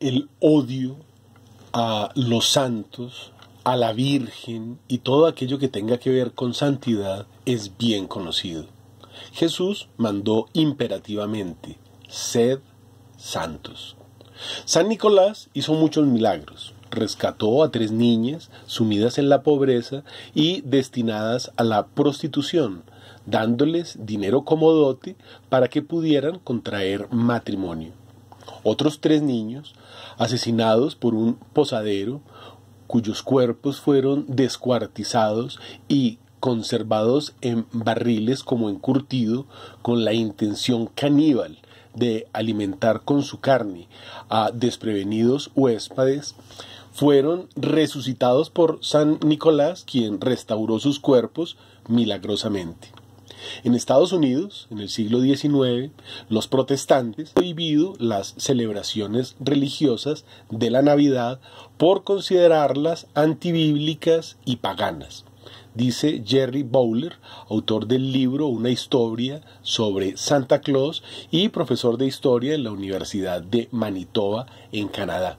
el odio a los santos, a la Virgen y todo aquello que tenga que ver con santidad es bien conocido. Jesús mandó imperativamente, sed santos. San Nicolás hizo muchos milagros. Rescató a tres niñas sumidas en la pobreza y destinadas a la prostitución, dándoles dinero como dote para que pudieran contraer matrimonio otros tres niños asesinados por un posadero cuyos cuerpos fueron descuartizados y conservados en barriles como encurtido con la intención caníbal de alimentar con su carne a desprevenidos huéspedes, fueron resucitados por San Nicolás, quien restauró sus cuerpos milagrosamente. En Estados Unidos, en el siglo XIX, los protestantes han prohibido las celebraciones religiosas de la Navidad por considerarlas antibíblicas y paganas dice Jerry Bowler, autor del libro Una historia sobre Santa Claus y profesor de historia en la Universidad de Manitoba, en Canadá.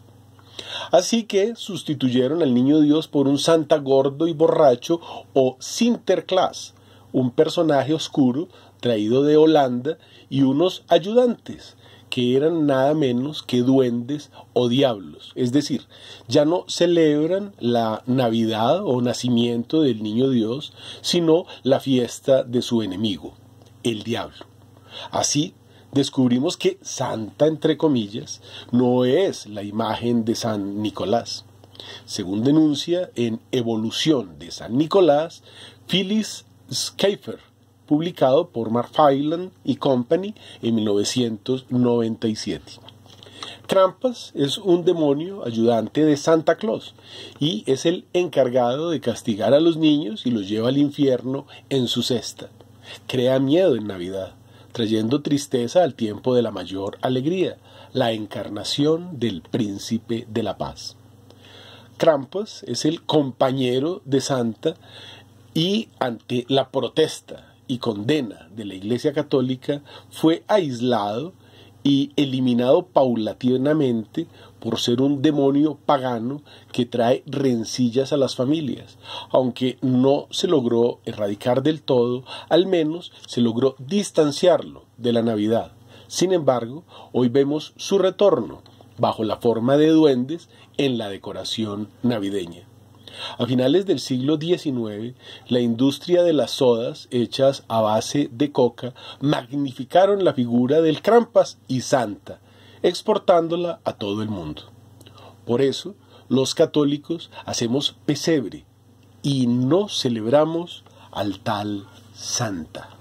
Así que sustituyeron al Niño Dios por un Santa gordo y borracho o Sinterklaas, un personaje oscuro traído de Holanda y unos ayudantes que eran nada menos que duendes o diablos. Es decir, ya no celebran la Navidad o nacimiento del niño Dios, sino la fiesta de su enemigo, el diablo. Así descubrimos que Santa, entre comillas, no es la imagen de San Nicolás. Según denuncia en Evolución de San Nicolás, Phyllis Schaefer, publicado por Marfayland y Company en 1997. Trampas es un demonio ayudante de Santa Claus y es el encargado de castigar a los niños y los lleva al infierno en su cesta. Crea miedo en Navidad, trayendo tristeza al tiempo de la mayor alegría, la encarnación del príncipe de la paz. Trampas es el compañero de Santa y ante la protesta y condena de la Iglesia Católica fue aislado y eliminado paulatinamente por ser un demonio pagano que trae rencillas a las familias. Aunque no se logró erradicar del todo, al menos se logró distanciarlo de la Navidad. Sin embargo, hoy vemos su retorno bajo la forma de duendes en la decoración navideña. A finales del siglo XIX, la industria de las sodas hechas a base de coca magnificaron la figura del Crampas y Santa, exportándola a todo el mundo. Por eso, los católicos hacemos pesebre y no celebramos al tal Santa.